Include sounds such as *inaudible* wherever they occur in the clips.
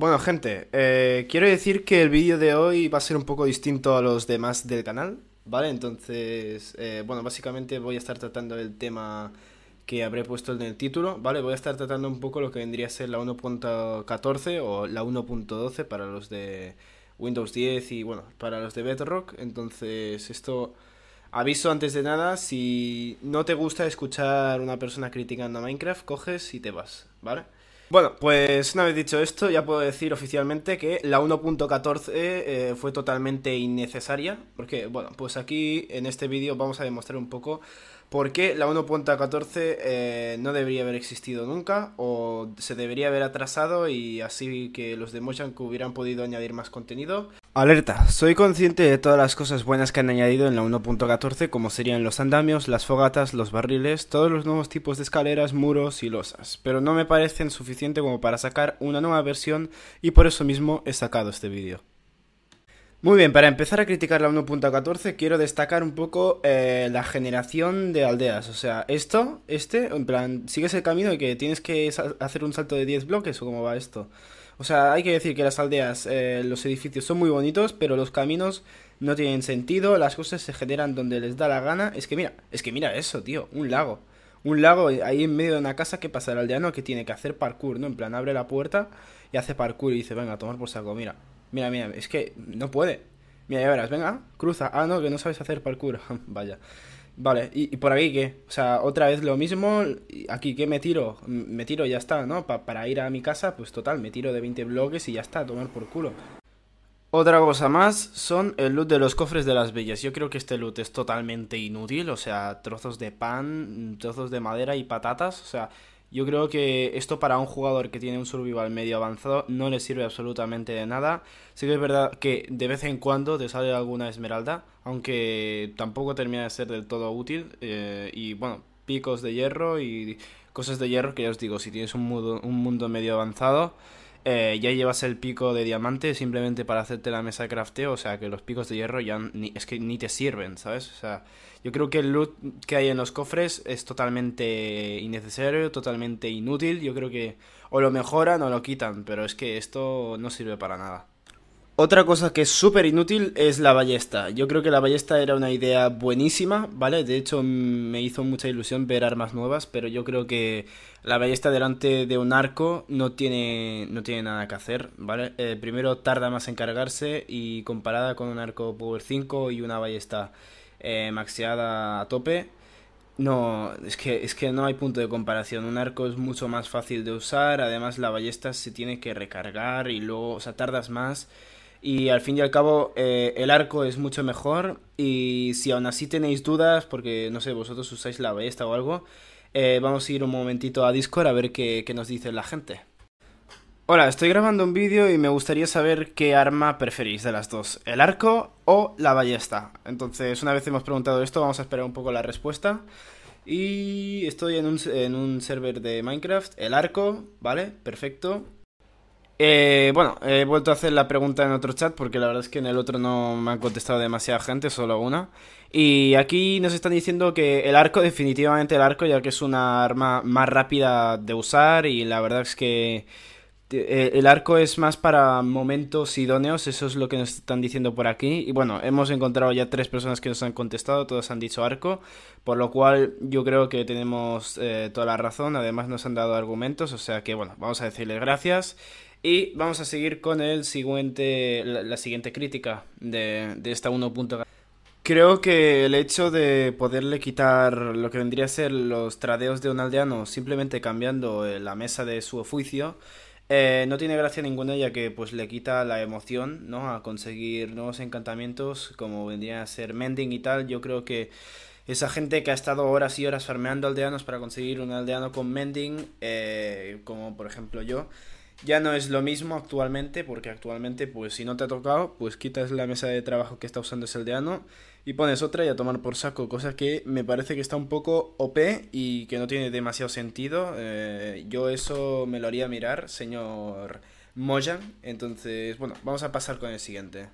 Bueno, gente, eh, quiero decir que el vídeo de hoy va a ser un poco distinto a los demás del canal, ¿vale? Entonces, eh, bueno, básicamente voy a estar tratando el tema que habré puesto en el título, ¿vale? Voy a estar tratando un poco lo que vendría a ser la 1.14 o la 1.12 para los de Windows 10 y, bueno, para los de Bedrock. Entonces, esto... Aviso antes de nada, si no te gusta escuchar una persona criticando a Minecraft, coges y te vas, ¿vale? Bueno, pues una vez dicho esto, ya puedo decir oficialmente que la 1.14 eh, fue totalmente innecesaria, porque, bueno, pues aquí en este vídeo vamos a demostrar un poco por qué la 1.14 eh, no debería haber existido nunca, o se debería haber atrasado y así que los de Mojang hubieran podido añadir más contenido. Alerta, soy consciente de todas las cosas buenas que han añadido en la 1.14 como serían los andamios, las fogatas, los barriles, todos los nuevos tipos de escaleras, muros y losas, pero no me parecen suficientes como para sacar una nueva versión y por eso mismo he sacado este vídeo. Muy bien, para empezar a criticar la 1.14 quiero destacar un poco eh, la generación de aldeas. O sea, esto, este, en plan, sigues el camino y que tienes que hacer un salto de 10 bloques o cómo va esto. O sea, hay que decir que las aldeas, eh, los edificios son muy bonitos, pero los caminos no tienen sentido, las cosas se generan donde les da la gana. Es que mira, es que mira eso, tío, un lago un lago ahí en medio de una casa que pasa el aldeano que tiene que hacer parkour, ¿no? En plan, abre la puerta y hace parkour y dice, venga, a tomar por saco, mira, mira, mira, es que no puede. Mira, ya verás, venga, cruza. Ah, no, que no sabes hacer parkour. *laughs* Vaya. Vale, ¿Y, por aquí qué? O sea, otra vez lo mismo, aquí qué me tiro, me tiro y ya está, ¿no? para ir a mi casa, pues total, me tiro de 20 bloques y ya está, a tomar por culo. Otra cosa más son el loot de los cofres de las bellas, Yo creo que este loot es totalmente inútil, o sea, trozos de pan, trozos de madera y patatas. O sea, yo creo que esto para un jugador que tiene un survival medio avanzado no le sirve absolutamente de nada. Sí que es verdad que de vez en cuando te sale alguna esmeralda, aunque tampoco termina de ser del todo útil. Eh, y bueno, picos de hierro y cosas de hierro que ya os digo, si tienes un mundo, un mundo medio avanzado eh, ya llevas el pico de diamante simplemente para hacerte la mesa de crafteo, o sea que los picos de hierro ya ni, es que ni te sirven, ¿sabes? O sea, yo creo que el loot que hay en los cofres es totalmente innecesario, totalmente inútil, yo creo que o lo mejoran o lo quitan, pero es que esto no sirve para nada. Otra cosa que es súper inútil es la ballesta. Yo creo que la ballesta era una idea buenísima, ¿vale? De hecho, me hizo mucha ilusión ver armas nuevas, pero yo creo que la ballesta delante de un arco no tiene, no tiene nada que hacer, ¿vale? Eh, primero tarda más en cargarse y comparada con un arco Power 5 y una ballesta eh, maxeada a tope, no, es que, es que no hay punto de comparación. Un arco es mucho más fácil de usar, además la ballesta se tiene que recargar y luego, o sea, tardas más. Y al fin y al cabo, eh, el arco es mucho mejor. Y si aún así tenéis dudas, porque no sé, vosotros usáis la ballesta o algo, eh, vamos a ir un momentito a Discord a ver qué, nos dice la gente. Hola, estoy grabando un vídeo y me gustaría saber qué arma preferís de las dos, el arco o la ballesta. Entonces, una vez hemos preguntado esto, vamos a esperar un poco la respuesta. Y estoy en un, en un server de Minecraft, el arco, ¿vale? Perfecto. Eh, bueno, he vuelto a hacer la pregunta en otro chat porque la verdad es que en el otro no me han contestado demasiada gente, solo una. Y aquí nos están diciendo que el arco, definitivamente el arco, ya que es una arma más rápida de usar y la verdad es que eh, el arco es más para momentos idóneos, eso es lo que nos están diciendo por aquí. Y bueno, hemos encontrado ya tres personas que nos han contestado, todas han dicho arco, por lo cual yo creo que tenemos eh, toda la razón, además nos han dado argumentos, o sea que bueno, vamos a decirles gracias. Y vamos a seguir con el siguiente, la, siguiente crítica de, de esta 1.0. Creo que el hecho de poderle quitar lo que vendría a ser los tradeos de un aldeano simplemente cambiando eh, la mesa de su oficio eh, no tiene gracia ninguna ya que pues le quita la emoción ¿no? a conseguir nuevos encantamientos como vendría a ser mending y tal. Yo creo que esa gente que ha estado horas y horas farmeando aldeanos para conseguir un aldeano con mending, eh, como por ejemplo yo, ya no es lo mismo actualmente, porque actualmente, pues si no te ha tocado, pues quitas la mesa de trabajo que está usando el aldeano y pones otra y a tomar por saco, cosa que me parece que está un poco OP y que no tiene demasiado sentido. Eh, yo eso me lo haría mirar, señor Moyan. Entonces, bueno, vamos a pasar con el siguiente.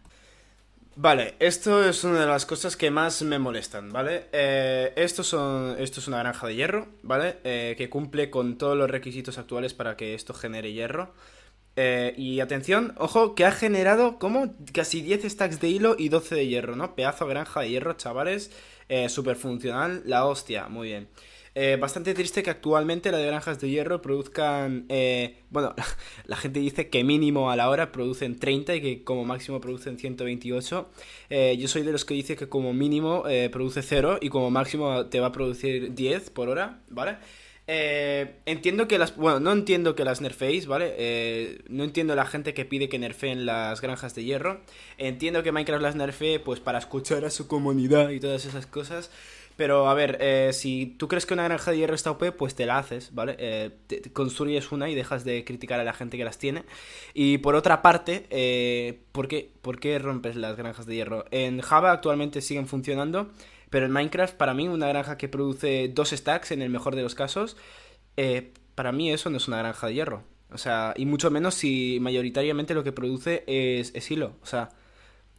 Vale, esto es una de las cosas que más me molestan, ¿vale? Eh, esto, son, esto es una granja de hierro, ¿vale? Eh, que cumple con todos los requisitos actuales para que esto genere hierro. Eh, y atención, ojo, que ha generado como casi 10 stacks de hilo y 12 de hierro, ¿no? Pedazo granja de hierro, chavales. super funcional, la hostia, muy bien. Eh, bastante triste que actualmente la de granjas de hierro produzcan, eh, bueno, *laughs* la gente dice que mínimo a la hora producen 30 y que como máximo producen 128. Eh, yo soy de los que dice que como mínimo eh, produce 0 y como máximo te va a producir 10 por hora, ¿vale? entiendo que las. Bueno, no entiendo que las nerfeéis, ¿vale? no entiendo la gente que pide que nerfeen las granjas de hierro. Entiendo que Minecraft las nerfee, pues para escuchar a su comunidad y todas esas cosas. Pero a ver, eh, si tú crees que una granja de hierro está OP, pues te la haces, ¿vale? Eh, construyes una y dejas de criticar a la gente que las tiene. Y por otra parte, eh, ¿por, qué, ¿por qué rompes las granjas de hierro? En Java actualmente siguen funcionando, pero en Minecraft, para mí, una granja que produce dos stacks, en el mejor de los casos, para mí eso no es una granja de hierro. O sea, y mucho menos si mayoritariamente lo que produce es, es hilo. O sea,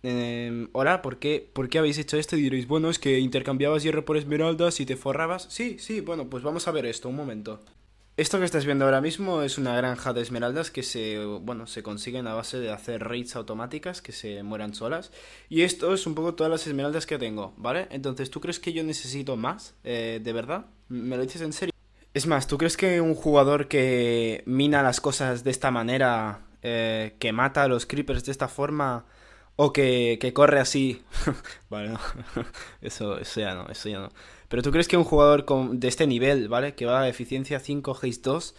Em, hola, ¿por qué, ¿por qué habéis hecho esto? Y diréis, bueno, es que intercambiabas hierro por esmeraldas y te forrabas. Sí, sí, bueno, pues vamos a ver esto, un momento. Esto que estás viendo ahora mismo es una granja de esmeraldas que se, bueno, se consiguen a base de hacer raids automáticas que se mueran solas. Y esto es un poco todas las esmeraldas que tengo, ¿vale? Entonces, ¿tú crees que yo necesito más? Eh, ¿De verdad? ¿Me lo dices en serio? Es más, ¿tú crees que un jugador que mina las cosas de esta manera, eh, que mata a los creepers de esta forma, o que, corre así. vale, *laughs* *laughs* eso, eso ya no, eso ya no. Pero tú crees que un jugador de este nivel, ¿vale? Que va a eficiencia 5, g 2,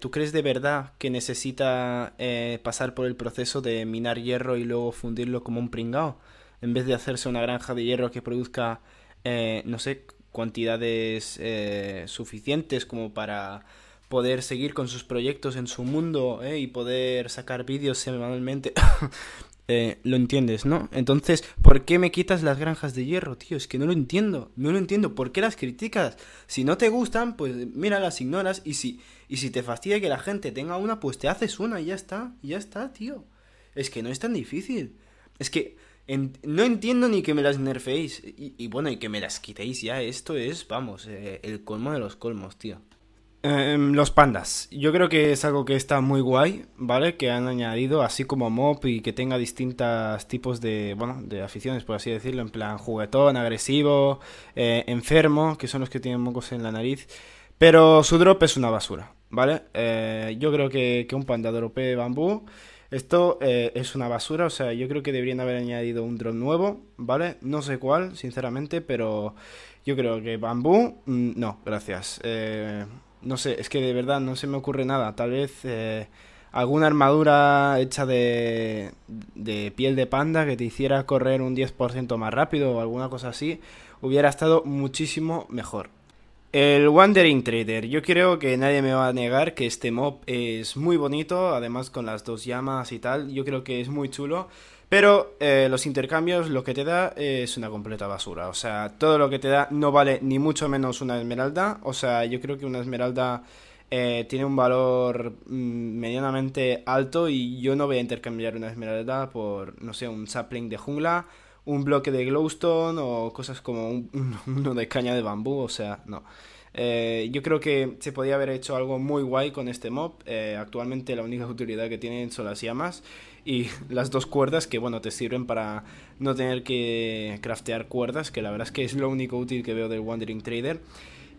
¿tú crees de verdad que necesita eh, pasar por el proceso de minar hierro y luego fundirlo como un pringao? En vez de hacerse una granja de hierro que produzca, eh, no sé, cuantidades eh, suficientes como para poder seguir con sus proyectos en su mundo ¿eh? y poder sacar vídeos semanalmente *laughs* Eh, lo entiendes, ¿no? Entonces, ¿por qué me quitas las granjas de hierro, tío? Es que no lo entiendo, no lo entiendo. ¿Por qué las criticas? Si no te gustan, pues mira, las ignoras. Y si, y si te fastidia que la gente tenga una, pues te haces una y ya está, ya está, tío. Es que no es tan difícil. Es que no entiendo ni que me las nerfeéis. Y, bueno, y que me las quitéis ya. Esto es, vamos, eh, el colmo de los colmos, tío. Em, los pandas. Yo creo que es algo que está muy guay, ¿vale? Que han añadido, así como mob y que tenga distintos tipos de, bueno, de aficiones, por así decirlo, en plan juguetón, agresivo, eh, enfermo, que son los que tienen mocos en la nariz. Pero su drop es una basura, ¿vale? Eh, yo creo que, un panda de bambú. Esto eh, es una basura, o sea, yo creo que deberían haber añadido un drop nuevo, ¿vale? No sé cuál, sinceramente, pero yo creo que bambú, mm, no, gracias. Eh, no sé, es que de verdad no se me ocurre nada. Tal vez eh, alguna armadura hecha de, de piel de panda que te hiciera correr un 10% más rápido o alguna cosa así, hubiera estado muchísimo mejor. El Wandering Trader. Yo creo que nadie me va a negar que este mob es muy bonito, además con las dos llamas y tal, yo creo que es muy chulo. Pero eh, los intercambios lo que te da eh, es una completa basura. O sea, todo lo que te da no vale ni mucho menos una esmeralda. O sea, yo creo que una esmeralda eh, tiene un valor mm, medianamente alto y yo no voy a intercambiar una esmeralda por, no sé, un sapling de jungla, un bloque de glowstone o cosas como *laughs* uno de caña de bambú. O sea, no. yo creo que se podía haber hecho algo muy guay con este mob. actualmente la única utilidad que tienen son las llamas y las dos cuerdas que bueno te sirven para no tener que craftear cuerdas que la verdad es que es lo único útil que veo del Wandering Trader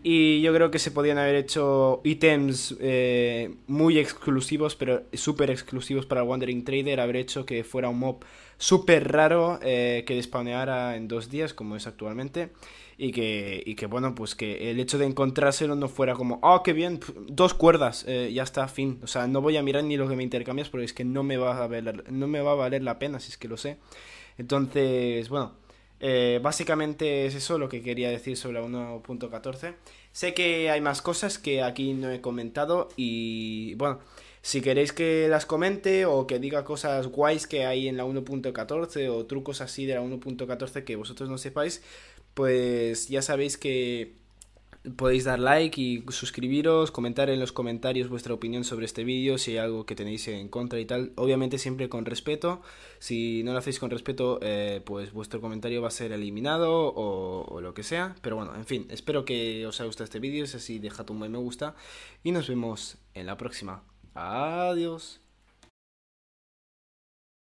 y yo creo que se podían haber hecho ítems eh, muy exclusivos, pero súper exclusivos para el Wandering Trader. Haber hecho que fuera un mob súper raro eh, que despawneara en dos días, como es actualmente. Y que, y que, bueno, pues que el hecho de encontrárselo no fuera como, oh, qué bien, dos cuerdas, eh, ya está, fin. O sea, no voy a mirar ni lo que me intercambias porque es que no me va a valer, no me va a valer la pena, si es que lo sé. Entonces, bueno. Eh, básicamente es eso lo que quería decir sobre la 1.14. Sé que hay más cosas que aquí no he comentado y bueno, si queréis que las comente o que diga cosas guays que hay en la 1.14 o trucos así de la 1.14 que vosotros no sepáis, pues ya sabéis que podéis dar like y suscribiros, comentar en los comentarios vuestra opinión sobre este vídeo, si hay algo que tenéis en contra y tal. Obviamente siempre con respeto. Si no lo hacéis con respeto, eh, pues vuestro comentario va a ser eliminado o, o, lo que sea. Pero bueno, en fin, espero que os haya gustado este vídeo. Si es así, dejad un buen me gusta y nos vemos en la próxima. Adiós.